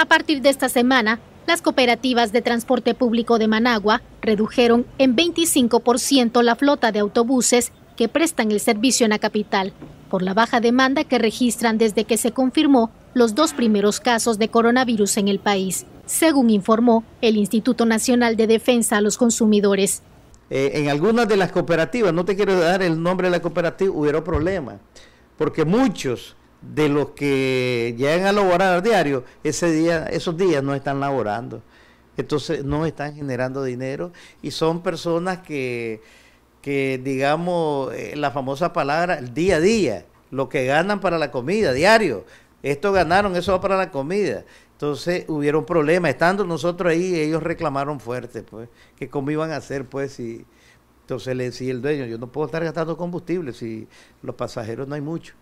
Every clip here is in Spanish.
A partir de esta semana, las cooperativas de transporte público de Managua redujeron en 25% la flota de autobuses que prestan el servicio en la capital, por la baja demanda que registran desde que se confirmó los dos primeros casos de coronavirus en el país, según informó el Instituto Nacional de Defensa a los Consumidores. Eh, en algunas de las cooperativas, no te quiero dar el nombre de la cooperativa, hubo problemas, porque muchos de los que llegan a laborar diario, ese día, esos días no están laborando. Entonces no están generando dinero y son personas que, digamos, eh, la famosa palabra, el día a día, lo que ganan para la comida, diario. Esto ganaron, eso va para la comida. Entonces hubieron problemas. Estando nosotros ahí, ellos reclamaron fuerte, pues, que cómo iban a hacer, pues, si... Entonces le decía el dueño, yo no puedo estar gastando combustible si los pasajeros no hay mucho.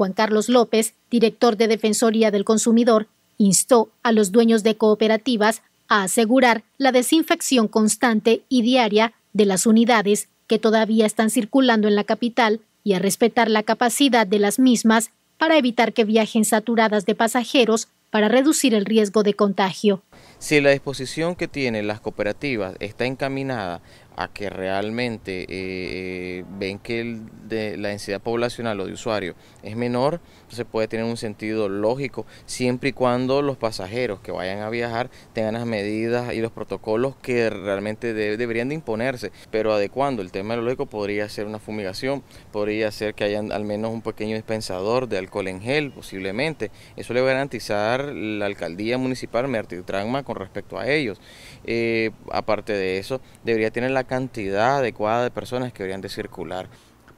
Juan Carlos López, director de Defensoría del Consumidor, instó a los dueños de cooperativas a asegurar la desinfección constante y diaria de las unidades que todavía están circulando en la capital y a respetar la capacidad de las mismas para evitar que viajen saturadas de pasajeros para reducir el riesgo de contagio. Si la disposición que tienen las cooperativas está encaminada a que realmente eh, eh, ven que la densidad poblacional o de usuario es menor, se puede tener un sentido lógico, siempre y cuando los pasajeros que vayan a viajar tengan las medidas y los protocolos que realmente deberían de imponerse, pero adecuando el tema lógico podría ser una fumigación, podría ser que haya al menos un pequeño dispensador de alcohol en gel, posiblemente. Eso le va a garantizar la alcaldía municipal Mertitrán con respecto a ellos. Eh, aparte de eso, debería tener la cantidad adecuada de personas que deberían de circular.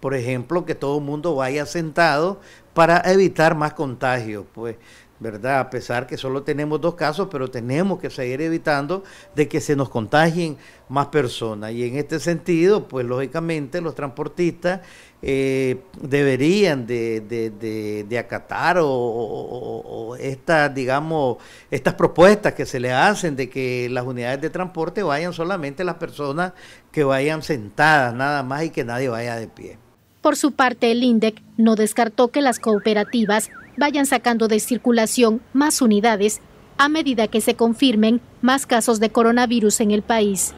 Por ejemplo, que todo el mundo vaya sentado para evitar más contagios, pues ¿verdad? A pesar que solo tenemos dos casos, pero tenemos que seguir evitando de que se nos contagien más personas. Y en este sentido, pues lógicamente los transportistas eh, deberían de, acatar o, estas, digamos, estas propuestas que se le hacen de que las unidades de transporte vayan solamente las personas que vayan sentadas nada más y que nadie vaya de pie. Por su parte, el INDEC no descartó que las cooperativas vayan sacando de circulación más unidades a medida que se confirmen más casos de coronavirus en el país.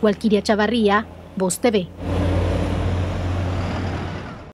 Walquiria Chavarría, Voz TV.